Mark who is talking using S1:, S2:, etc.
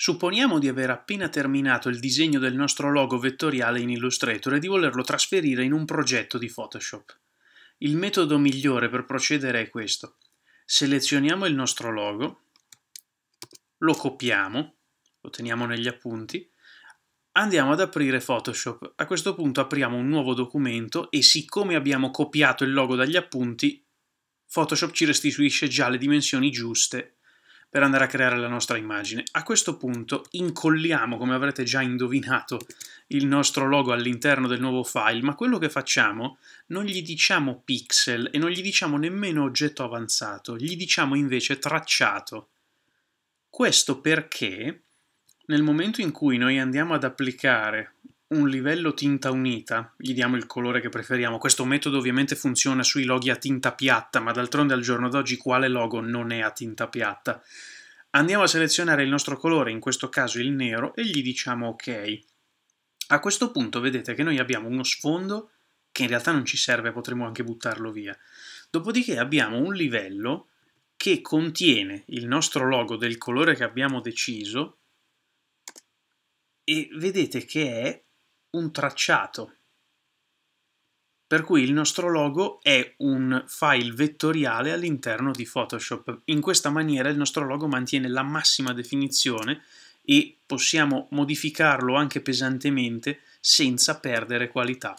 S1: Supponiamo di aver appena terminato il disegno del nostro logo vettoriale in Illustrator e di volerlo trasferire in un progetto di Photoshop. Il metodo migliore per procedere è questo. Selezioniamo il nostro logo, lo copiamo, lo teniamo negli appunti, andiamo ad aprire Photoshop. A questo punto apriamo un nuovo documento e siccome abbiamo copiato il logo dagli appunti, Photoshop ci restituisce già le dimensioni giuste per andare a creare la nostra immagine. A questo punto incolliamo, come avrete già indovinato, il nostro logo all'interno del nuovo file, ma quello che facciamo non gli diciamo pixel e non gli diciamo nemmeno oggetto avanzato, gli diciamo invece tracciato. Questo perché nel momento in cui noi andiamo ad applicare un livello tinta unita, gli diamo il colore che preferiamo. Questo metodo ovviamente funziona sui loghi a tinta piatta, ma d'altronde al giorno d'oggi quale logo non è a tinta piatta? Andiamo a selezionare il nostro colore, in questo caso il nero, e gli diciamo ok. A questo punto vedete che noi abbiamo uno sfondo che in realtà non ci serve, potremmo anche buttarlo via. Dopodiché abbiamo un livello che contiene il nostro logo del colore che abbiamo deciso e vedete che è un tracciato. Per cui il nostro logo è un file vettoriale all'interno di Photoshop. In questa maniera il nostro logo mantiene la massima definizione e possiamo modificarlo anche pesantemente senza perdere qualità.